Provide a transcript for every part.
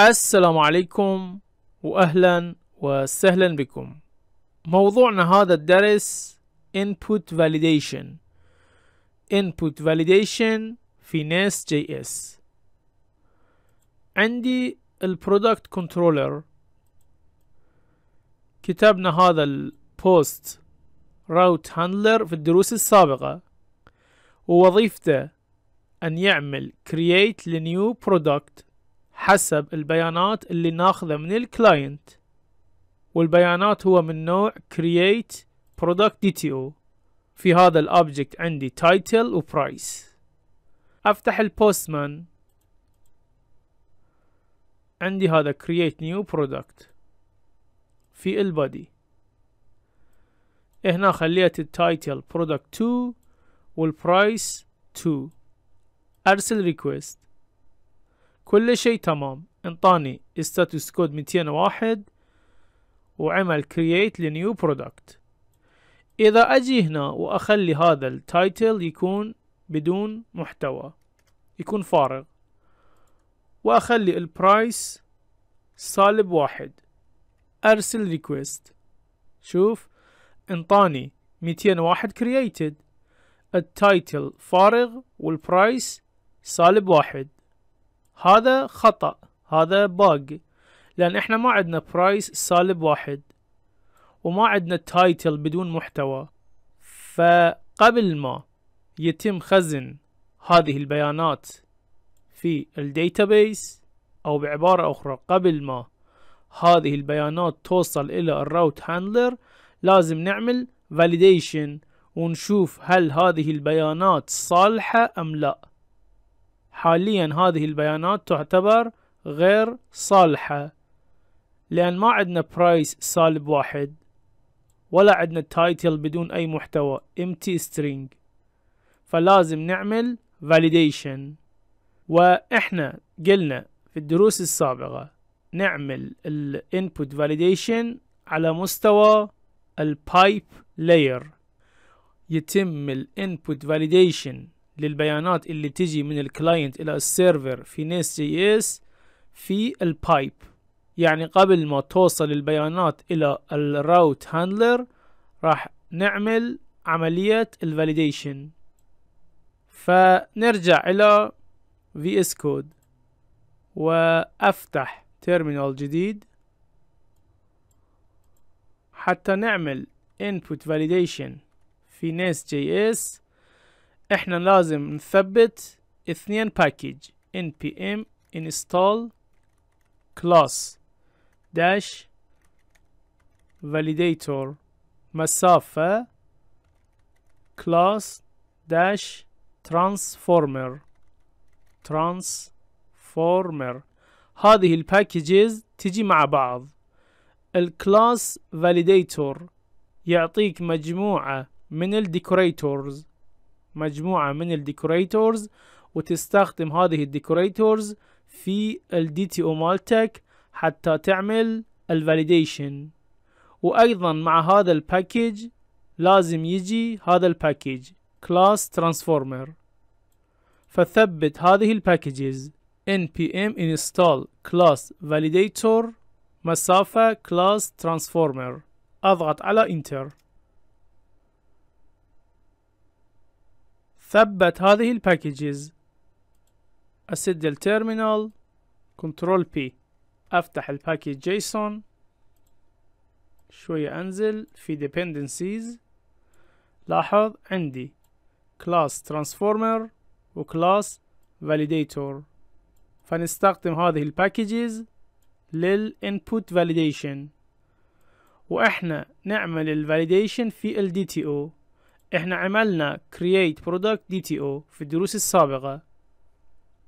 السلام عليكم واهلا وسهلا بكم موضوعنا هذا الدرس input validation input validation في ناس جي اس عندي البرودكت كنترولر كتبنا هذا البوست راوت هاندلر في الدروس السابقة ووظيفته أن يعمل create لنيو product حسب البيانات اللي ناخذها من الكلاينت والبيانات هو من نوع create product DTO في هذا الاوبجكت عندي title و price افتح البوستمان عندي هذا create new product في البادي هنا خليت التايتل product 2 والبرايس 2 ارسل request كل شيء تمام انطاني status code 201 وعمل create لنيو product اذا اجي هنا واخلي هذا التايتل يكون بدون محتوى يكون فارغ واخلي البرايس سالب واحد ارسل ريكويست شوف انطاني 201 created التايتل فارغ والبرايس سالب واحد هذا خطأ هذا باج لأن احنا ما عندنا برايس سالب واحد وما عندنا تايتل بدون محتوى فقبل ما يتم خزن هذه البيانات في الديتابيس أو بعبارة أخرى قبل ما هذه البيانات توصل إلى الروت هاندلر لازم نعمل فاليديشن ونشوف هل هذه البيانات صالحة أم لا حاليا هذه البيانات تعتبر غير صالحة لأن ما عندنا برايس سالب واحد ولا عندنا تايتل بدون أي محتوى empty string فلازم نعمل validation وإحنا قلنا في الدروس السابقة نعمل ال input validation على مستوى pipe layer يتم ال input validation للبيانات اللي تجي من الكلاينت الى السيرفر في نيس جي اس في البايب يعني قبل ما توصل البيانات الى الراوت هاندلر راح نعمل عملية الفاليديشن فنرجع الى في اس كود وافتح تيرمينال جديد حتى نعمل input validation في نيس جي اس احنا لازم نثبت اثنين باكج npm install class dash validator مسافة class dash transformer transformer هذه الباكيجز تجي مع بعض الكلاس validator يعطيك مجموعة من الديكوريتورز مجموعة من الديكوريتورز وتستخدم هذه الديكوريتورز في الدي تي او مالتك حتى تعمل الفاليديشن وايضا مع هذا الباكيج لازم يجي هذا الباكيج كلاس ترانسفورمر فثبت هذه الباكيجز npm install class validator مسافة class transformer اضغط على enter ثبت هذه الباكيجز اسد تيرمينال كنترول بي افتح الباكيج جيسون شوية انزل في ديبندنسيز لاحظ عندي كلاس ترانسفورمر وكلاس فاليديتور فنستخدم هذه الباكجز للinput validation واحنا نعمل الفاليديشن في ال DTO احنا عملنا create product DTO في الدروس السابقة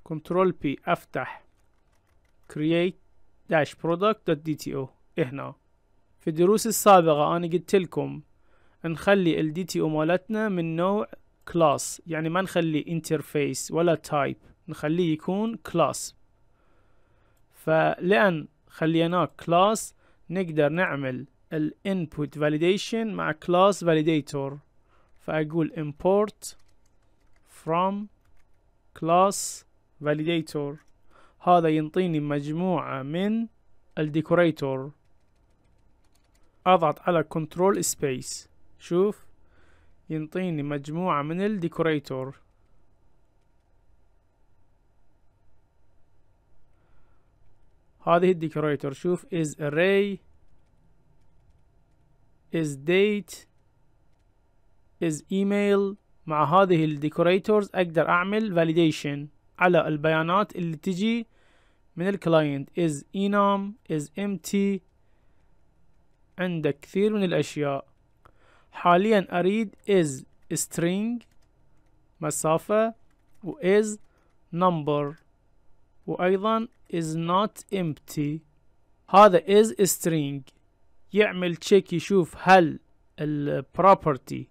control P افتح create product.dto هنا في الدروس السابقة انا قلت لكم نخلي ال DTO مالتنا من نوع class يعني ما نخلي interface ولا type نخليه يكون class فلأن خليناه class نقدر نعمل ال input validation مع class validator فأقول import from class validator هذا ينطيني مجموعة من الديكوريتور أضغط على control space شوف ينطيني مجموعة من الديكوريتور هذه الديكوريتور شوف is array is date is email مع هذه الديكوريتورز اقدر اعمل validation على البيانات اللي تجي من الكلاينت is enum is empty عندك كثير من الاشياء حاليا اريد is string مسافة و is number وايضا is not empty هذا is string يعمل تشيك يشوف هل property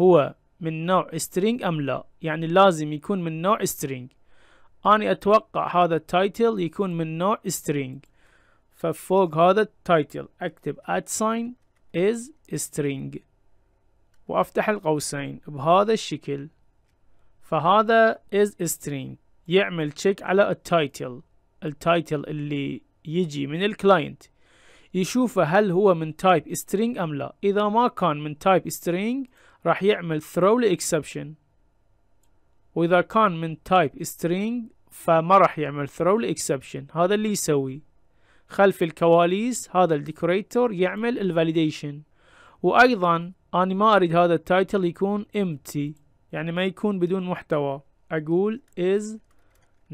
هو من نوع string أم لا يعني لازم يكون من نوع string أنا أتوقع هذا التايتل يكون من نوع string ففوق هذا التايتل أكتب at sign is string وأفتح القوسين بهذا الشكل فهذا is string يعمل check على التايتل التايتل اللي يجي من الكلاينت يشوفه هل هو من تايب string أم لا إذا ما كان من تايب string راح يعمل throw لإكسبشن وإذا كان من تايب string فما راح يعمل throw لإكسبشن هذا اللي يسوي خلف الكواليس هذا الديكوريتور يعمل الفاليديشن وأيضا أنا ما أريد هذا التايتل يكون empty يعني ما يكون بدون محتوى أقول is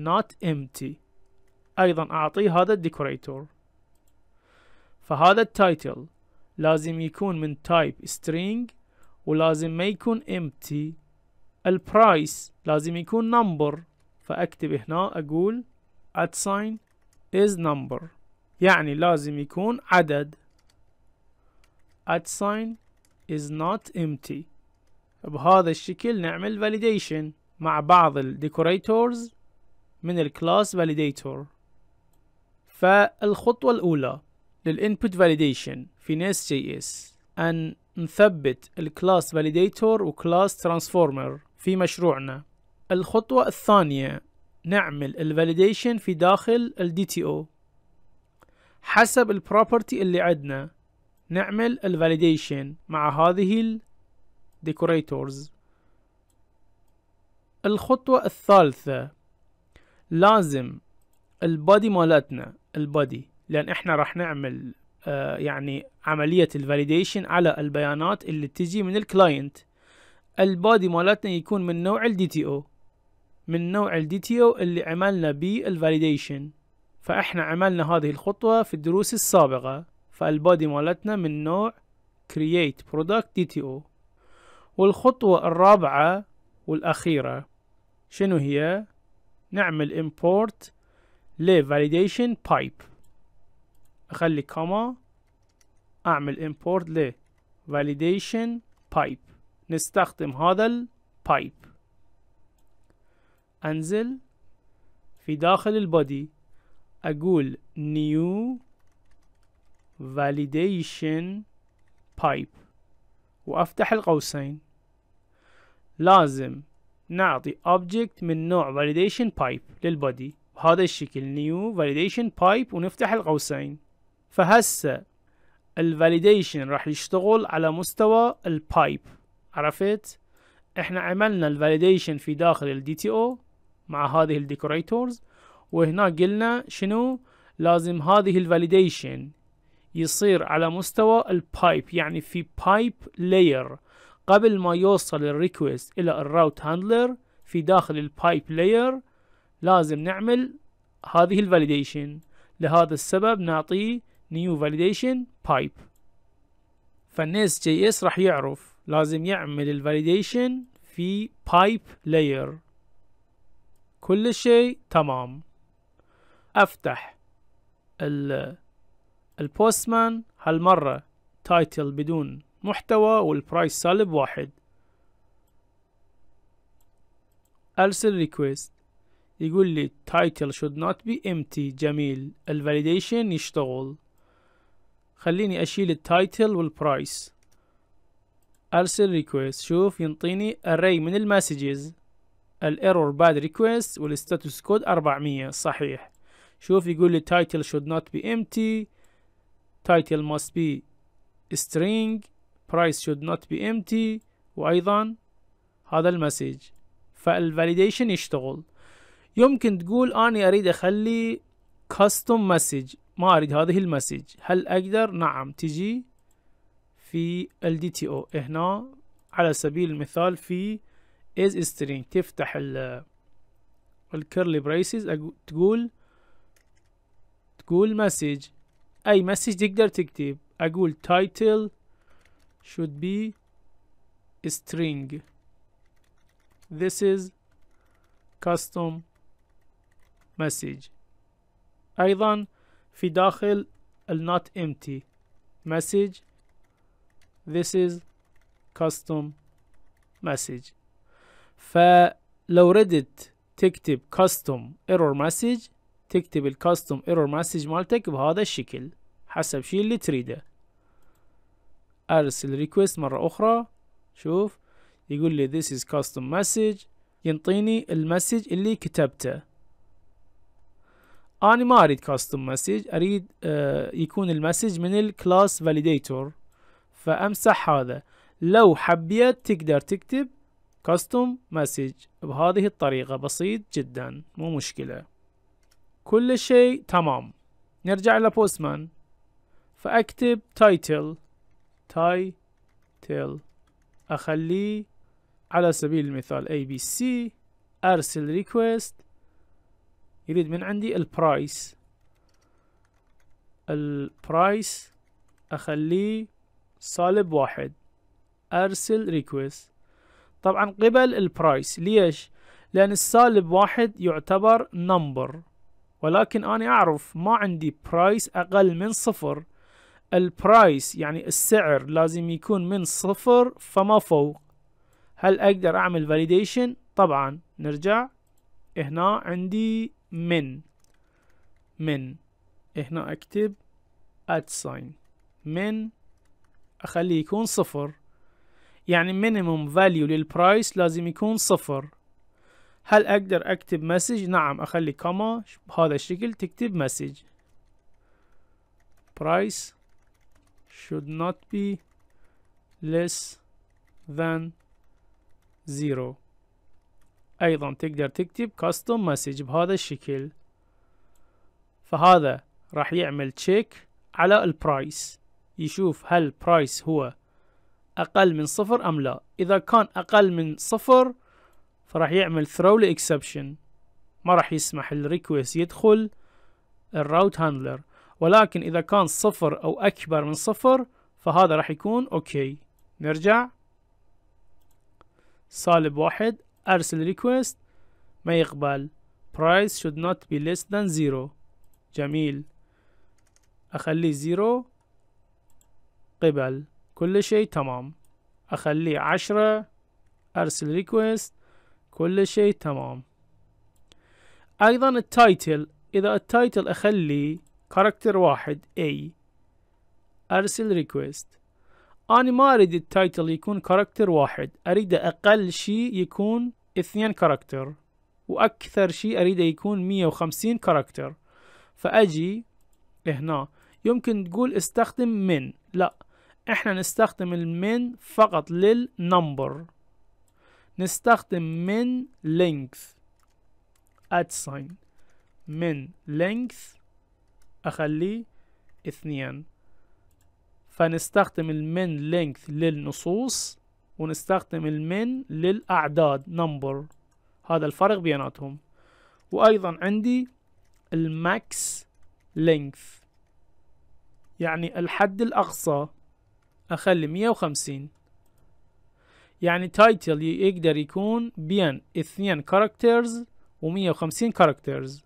not empty أيضا أعطيه هذا الديكوريتور فهذا التايتل لازم يكون من تايب string ولازم ما يكون empty البرايس لازم يكون number فأكتب هنا أقول at sign is number يعني لازم يكون عدد at sign is not empty بهذا الشكل نعمل validation مع بعض الديكوريتورز من الكلاس validator فالخطوة الأولى للانبوت validation في ناس جي اس أن نثبت الكلاس فاليديتور وكلاس ترانسفورمر في مشروعنا الخطوة الثانية نعمل الفاليديشن في داخل ال DTO حسب البروبرتي اللي عندنا نعمل الفاليديشن مع هذه decorators الخطوة الثالثة لازم البادي مالتنا البادي لان احنا راح نعمل آه، يعني عملية الفاليديشن على البيانات اللي تجي من الكلاينت البادي مالتنا يكون من نوع الدي تي او من نوع الدي تي او اللي عملنا به الفاليديشن فاحنا عملنا هذه الخطوة في الدروس السابقة فالبادي مالتنا من نوع create product DTO والخطوة الرابعة والأخيرة شنو هي؟ نعمل import ل validation pipe اخلي كما اعمل امبورت ل validation pipe نستخدم هذا ال pipe انزل في داخل البادي اقول new validation pipe وافتح القوسين لازم نعطي object من نوع validation pipe للبادي بهذا الشكل new validation pipe ونفتح القوسين فهسه الفاليديشن راح يشتغل على مستوى البايب عرفت احنا عملنا الفاليديشن في داخل الدي تي او مع هذه الديكوريتورز وهنا قلنا شنو لازم هذه الفاليديشن يصير على مستوى البايب يعني في بايب لاير قبل ما يوصل الريكوست الى الراوت هاندلر في داخل البايب لاير لازم نعمل هذه الفاليديشن لهذا السبب نعطيه new validation pipe فالناس جي اس راح يعرف لازم يعمل الفاليديشن في pipe layer كل شيء تمام افتح ال البوستمان هالمرة تايتل بدون محتوى والبرايس سالب واحد ارسل ريكويست يقول لي title should not be empty جميل الفاليديشن يشتغل خليني اشيل التايتل والبرايس ارسل ريكويست شوف ينطيني اري من المسجز الايرور باد ريكويست والستاتوس كود 400 صحيح شوف يقول لي title should not be empty title must be string price should not be empty وايضا هذا المسج فالفاليديشن يشتغل يمكن تقول اني اريد اخلي custom message ما اريد هذه المسج هل اقدر نعم تجي في ال دي تي او هنا على سبيل المثال في is string تفتح ال الكيرلي braces تقول تقول مسج اي مسج تقدر تكتب اقول title should be string this is custom message ايضا في داخل ال not empty message this is custom message فلو ردت تكتب custom error message تكتب ال custom error message مالتك بهذا الشكل حسب شي اللي تريده ارسل request مرة اخرى شوف يقول لي this is custom message ينطيني المسج اللي كتبته انا ما اريد كاستم مسج اريد آه يكون المسج من الكلاس فاليديتور فامسح هذا لو حبيت تقدر تكتب كاستم مسج بهذه الطريقة بسيط جدا مو مشكلة كل شيء تمام نرجع إلى بوستمان فأكتب تايتل تايتل أخليه على سبيل المثال ABC أرسل ريكويست يريد من عندي البرايس البرايس اخليه صالب واحد ارسل ريكويست طبعا قبل البرايس ليش لان السالب واحد يعتبر نمبر ولكن انا اعرف ما عندي برايس اقل من صفر البرايس يعني السعر لازم يكون من صفر فما فوق هل اقدر اعمل فاليديشن طبعا نرجع هنا عندي من من هنا اكتب اد ساين من اخليه يكون صفر يعني مينيموم فاليو للبرايس لازم يكون صفر هل اقدر اكتب مسج نعم اخلي كما بهذا الشكل تكتب مسج price should not be less than zero أيضا تقدر تكتب كاستم مسج بهذا الشكل فهذا راح يعمل تشيك على البرايس يشوف هل برايس هو أقل من صفر أم لا إذا كان أقل من صفر فراح يعمل ثرو لإكسبشن ما راح يسمح الريكوست يدخل الراوت هاندلر ولكن إذا كان صفر أو أكبر من صفر فهذا راح يكون أوكي نرجع سالب واحد ارسل ريكوست ما يقبل price should not be less than zero جميل اخليه zero قبل كل شيء تمام اخليه عشرة ارسل ريكوست كل شيء تمام ايضا التايتل اذا التايتل اخلي كاركتر واحد A ارسل ريكوست أنا ما أريد التايتل يكون كاركتر واحد أريد أقل شيء يكون اثنين كاركتر وأكثر شيء أريده يكون مية وخمسين كاركتر فأجي هنا يمكن تقول استخدم من لا احنا نستخدم المن فقط للنمبر نستخدم من length at sign من length اخليه اثنين فنستخدم المن لينث للنصوص ونستخدم المن للأعداد نمبر هذا الفرق بيناتهم وأيضا عندي الماكس لينث يعني الحد الأقصى أخلي 150 يعني تايتل يقدر يكون بين 2 كاركترز و150 كاركترز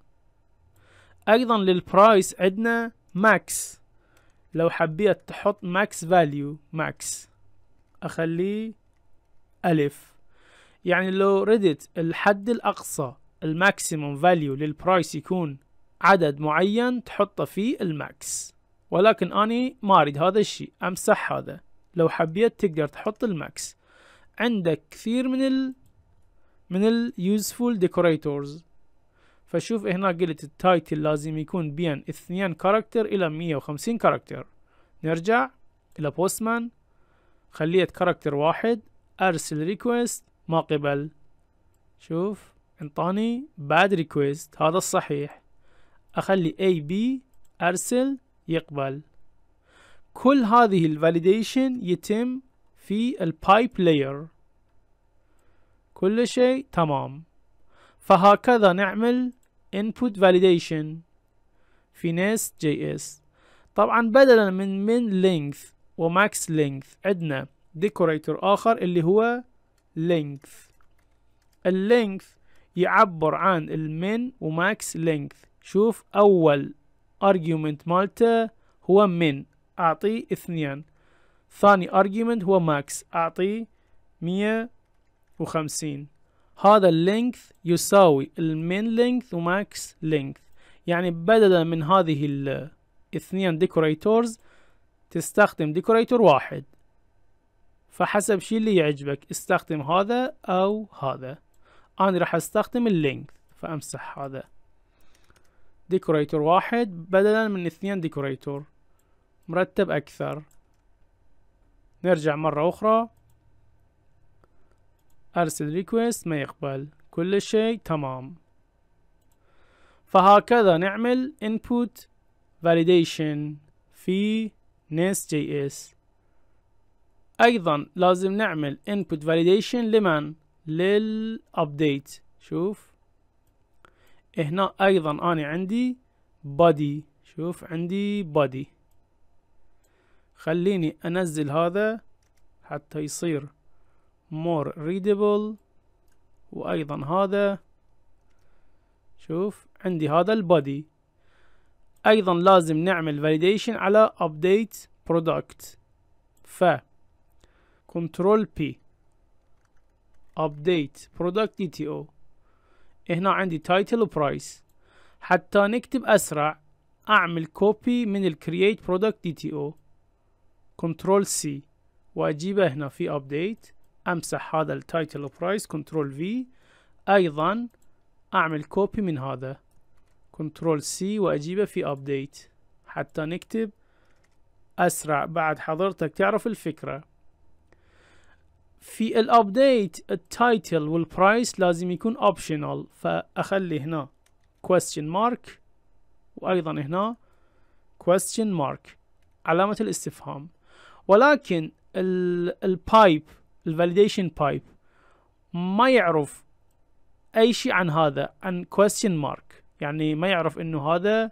أيضا للبرايس عندنا ماكس لو حبيت تحط ماكس فاليو ماكس اخليه الف يعني لو ردت الحد الاقصى الماكسيموم فاليو للبرايس يكون عدد معين تحطه فيه الماكس ولكن اني ما اريد هذا الشيء امسح هذا لو حبيت تقدر تحط الماكس عندك كثير من ال من اليوزفول ديكوريتورز فشوف هنا قلت التايتل لازم يكون بين اثنين كاركتر الى مية وخمسين كاركتر نرجع الى بوستمان خليت كاركتر واحد ارسل ريكويست ما قبل شوف انطاني بعد ريكويست هذا الصحيح اخلي اي بي ارسل يقبل كل هذه الفاليديشن يتم في البايب لاير كل شيء تمام فهكذا نعمل input validation في ناس جي اس طبعا بدلا من min length max length عندنا decorator آخر اللي هو length length يعبر عن المن وماكس لينث شوف أول argument مالته هو من أعطيه اثنين ثاني argument هو ماكس أعطيه مية وخمسين هذا اللينث يساوي المين لينث وماكس لينث يعني بدلا من هذه الاثنين ديكوريتورز تستخدم ديكوريتور واحد فحسب شي اللي يعجبك استخدم هذا او هذا انا راح استخدم اللينث فامسح هذا ديكوريتور واحد بدلا من اثنين ديكوريتور مرتب اكثر نرجع مرة اخرى ارسل ريكويست ما يقبل كل شيء تمام فهكذا نعمل input validation في نيس جي اس ايضا لازم نعمل input validation لمن للابديت شوف هنا ايضا انا عندي body شوف عندي body خليني انزل هذا حتى يصير more readable وايضا هذا شوف عندي هذا البادي ايضا لازم نعمل validation على update product ف control p update product dto هنا عندي title و price حتى نكتب اسرع اعمل copy من ال create product dto control c واجيبه هنا في update امسح هذا التايتل برايس كنترول في ايضا اعمل كوبي من هذا كنترول سي واجيبه في ابديت حتى نكتب اسرع بعد حضرتك تعرف الفكرة في الابديت التايتل والبرايس لازم يكون اوبشنال فاخلي هنا question mark وايضا هنا question mark علامة الاستفهام ولكن البايب الفاليديشن بايب ما يعرف اي شيء عن هذا عن question mark يعني ما يعرف انه هذا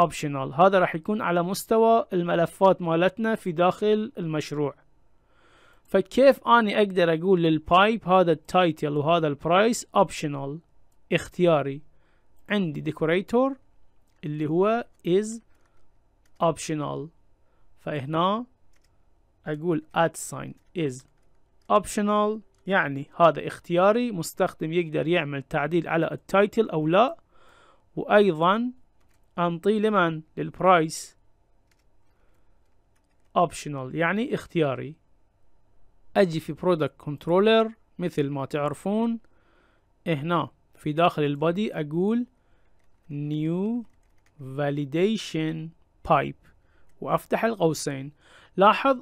optional هذا راح يكون على مستوى الملفات مالتنا في داخل المشروع فكيف اني اقدر اقول للبايب هذا التايتل وهذا البرايس optional اختياري عندي ديكوريتور اللي هو is optional فهنا اقول at sign is optional يعني هذا اختياري مستخدم يقدر يعمل تعديل على التايتل أو لا وأيضا أنطي لمن للبرايس optional يعني اختياري أجي في product controller مثل ما تعرفون هنا في داخل البادي أقول new validation pipe وأفتح القوسين لاحظ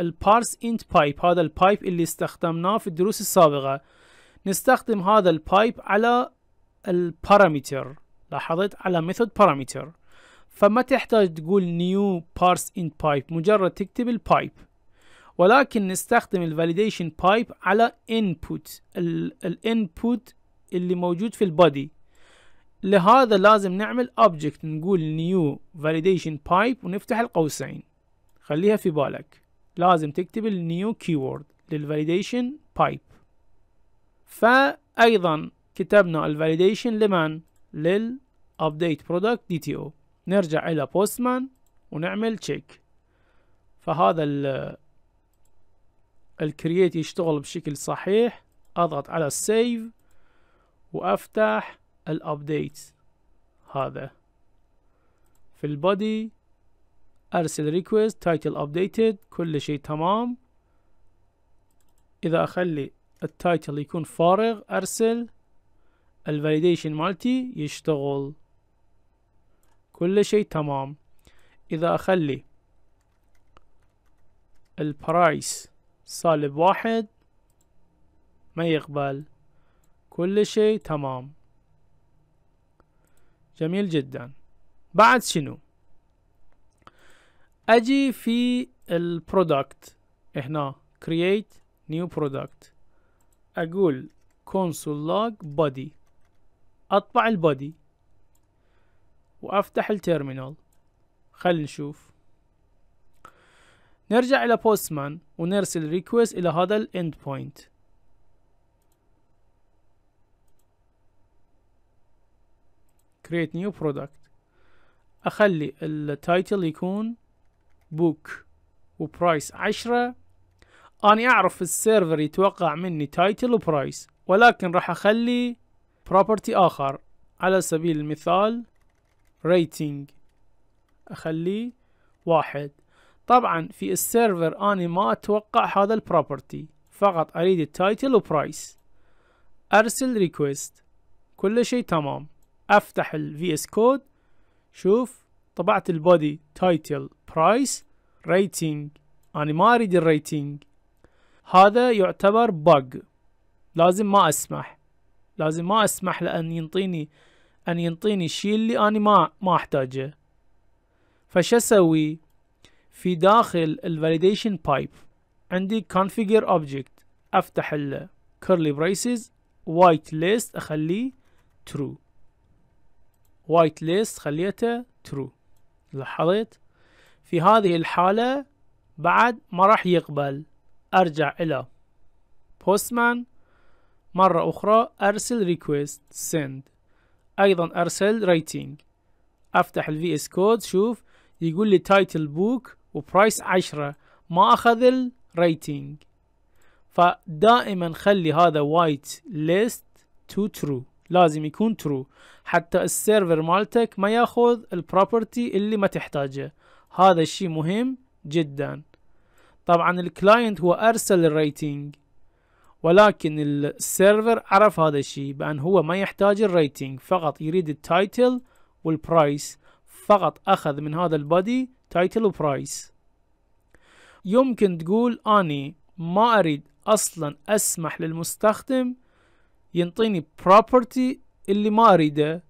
البارس انت بايب هذا البايب اللي استخدمناه في الدروس السابقة نستخدم هذا البايب على البارامتر لاحظت على ميثود بارامتر فما تحتاج تقول نيو بارس انت بايب مجرد تكتب البايب ولكن نستخدم الفاليديشن بايب على input الانبوت اللي موجود في البادي لهذا لازم نعمل object نقول new validation pipe ونفتح القوسين خليها في بالك لازم تكتب النيو كيورد للفاليديشن بايب فأيضا كتبنا الفاليديشن لمن للابديت برودكت دي تي او نرجع إلى بوستمان ونعمل تشيك فهذا الكرييت يشتغل بشكل صحيح اضغط على السيف وافتح الابديت هذا في البودي ارسل ريكويست تايتل ابديتد كل شيء تمام اذا اخلي التايتل يكون فارغ ارسل الفاليديشن مالتي يشتغل كل شيء تمام اذا اخلي البرايس سالب واحد ما يقبل كل شيء تمام جميل جدا بعد شنو اجي في البرودكت هنا create new product اقول console log body اطبع البودي وافتح التيرمينال خل نشوف نرجع الى بوستمان ونرسل ريكويست الى هذا الاند بوينت create new product اخلي التايتل يكون بوك وبرايس عشرة أنا أعرف السيرفر يتوقع مني تايتل وبرايس ولكن راح أخلي بروبرتي آخر على سبيل المثال ريتنج أخليه واحد طبعا في السيرفر أنا ما أتوقع هذا البروبرتي فقط أريد التايتل وبرايس أرسل ريكوست كل شيء تمام أفتح الفي اس كود شوف طبعت البودي تايتل برايس ريتنج أنا ما أريد الريتنج هذا يعتبر بج لازم ما أسمح لازم ما أسمح لأن ينطيني أن ينطيني الشيء اللي أنا ما ما أحتاجه فش أسوي في داخل الفاليديشن بايب عندي كونفيجر اوبجكت أفتح ال curly braces white list أخليه ترو وايت ليست خليته ترو لاحظت في هذه الحالة بعد ما راح يقبل ارجع الى postman مرة اخرى ارسل request send ايضا ارسل rating افتح ال VS code شوف يقول لي book و price عشرة ما اخذ ال rating فدائما خلي هذا white list to true لازم يكون ترو حتى السيرفر مالتك ما ياخذ البروبرتي اللي ما تحتاجه هذا الشيء مهم جدا طبعا الكلاينت هو ارسل الريتنج ولكن السيرفر عرف هذا الشيء بان هو ما يحتاج الريتنج فقط يريد التايتل والبرايس فقط اخذ من هذا البادي تايتل وبرايس يمكن تقول اني ما اريد اصلا اسمح للمستخدم ينطيني property اللي ما اريده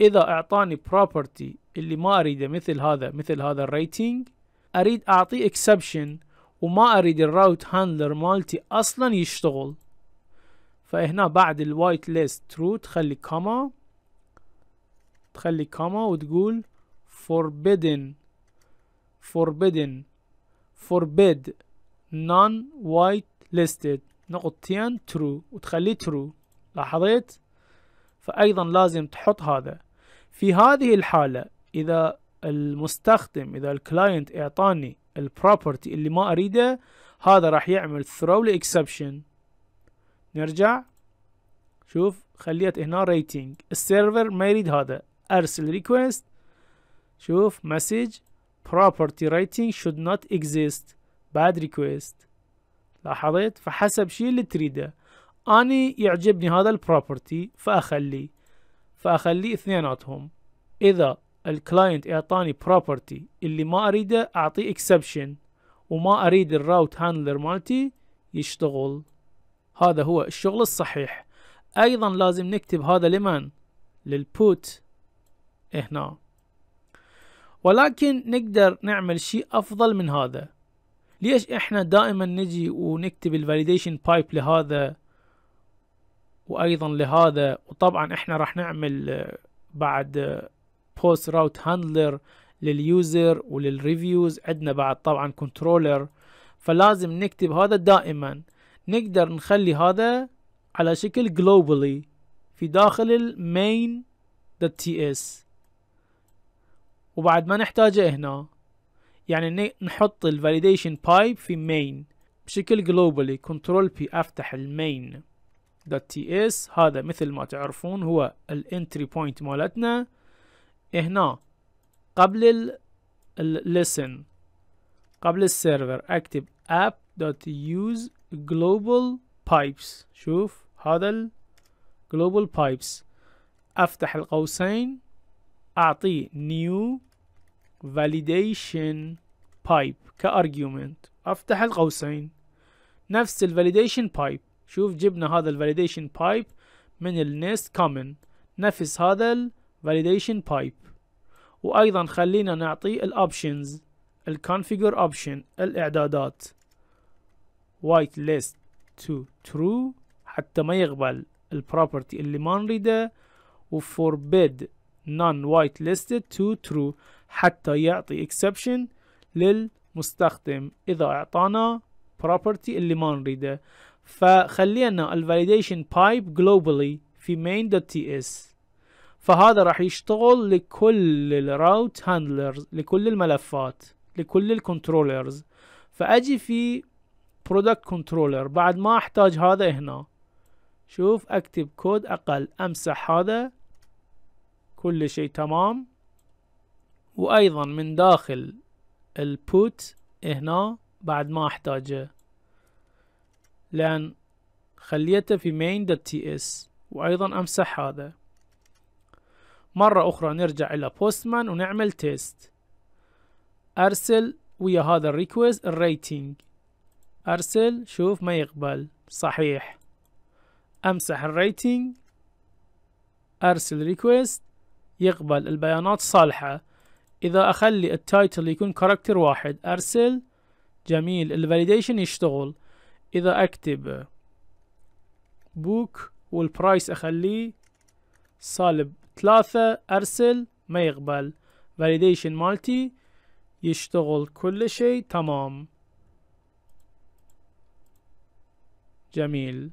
اذا اعطاني property اللي ما اريده مثل هذا مثل هذا الريتنج اريد اعطيه اكسبشن وما اريد الراوت هاندلر مالتي اصلا يشتغل فهنا بعد الوايت ليست ترو تخلي كاما تخلي كاما وتقول forbidden forbidden forbid non white listed نقطتين ترو وتخليه ترو لاحظت فأيضا لازم تحط هذا في هذه الحالة إذا المستخدم إذا الكلاينت إعطاني البروبرتي اللي ما أريده هذا راح يعمل ثرو exception نرجع شوف خليت هنا rating السيرفر ما يريد هذا أرسل request شوف message property rating should not exist بعد request لاحظت فحسب شيء اللي تريده اني يعجبني هذا البروبرتي فاخليه فاخليه اثنيناتهم اذا الكلاينت اعطاني بروبرتي اللي ما اريده اعطيه اكسبشن وما اريد الراوت هاندلر مالتي يشتغل هذا هو الشغل الصحيح ايضا لازم نكتب هذا لمن للبوت هنا ولكن نقدر نعمل شيء افضل من هذا ليش احنا دائما نجي ونكتب الفاليديشن بايب لهذا وايضا لهذا وطبعا احنا راح نعمل آه، بعد بوست راوت هاندلر لليوزر وللريفيوز عندنا بعد طبعا كنترولر فلازم نكتب هذا دائما نقدر نخلي هذا على شكل جلوبالي في داخل المين تي اس وبعد ما نحتاجه هنا يعني نحط الفاليديشن بايب في مين بشكل جلوبالي كنترول بي افتح المين index.ts هذا مثل ما تعرفون هو الانتري بوينت مالتنا هنا قبل الليسن قبل السيرفر اكتب app.useGlobalPipes شوف هذا ال global افتح القوسين اعطيه new validation pipe كارجيومنت افتح القوسين نفس الفاليديشن بايب شوف جبنا هذا الفاليديشن بايب من النست كومن نفس هذا الفاليديشن بايب وايضا خلينا options الاوبشنز الكونفيجر اوبشن الاعدادات وايت ليست تو ترو حتى ما يقبل البروبرتي اللي ما نريده وفوربيد نون وايت ليستد تو ترو حتى يعطي اكسبشن للمستخدم اذا اعطانا بروبرتي اللي ما نريده فخلينا لنا الفاليديشن بايب globally في main.ts فهذا راح يشتغل لكل الراوت هاندلرز لكل الملفات لكل الكنترولرز فاجي في برودكت كنترولر بعد ما احتاج هذا هنا شوف اكتب كود اقل امسح هذا كل شيء تمام وايضا من داخل البوت هنا بعد ما احتاجه لأن خليته في main.ts وأيضا أمسح هذا مرة أخرى نرجع إلى postman ونعمل تيست أرسل ويا هذا الريكوست الريتنج أرسل شوف ما يقبل صحيح أمسح الريتنج أرسل ريكوست يقبل البيانات صالحة إذا أخلي التايتل يكون كاركتر واحد أرسل جميل الفاليديشن يشتغل اذا اكتب بوك والبرايس اخليه سالب ثلاثة ارسل ما يقبل فاليديشن مالتي يشتغل كل شيء تمام جميل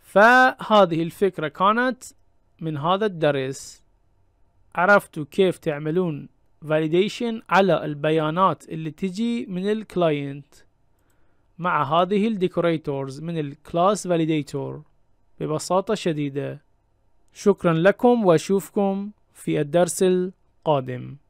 فهذه الفكرة كانت من هذا الدرس عرفتوا كيف تعملون validation على البيانات اللي تجي من الكلاينت مع هذه الديكوريتورز من الكلاس فاليديتور ببساطة شديدة شكرا لكم واشوفكم في الدرس القادم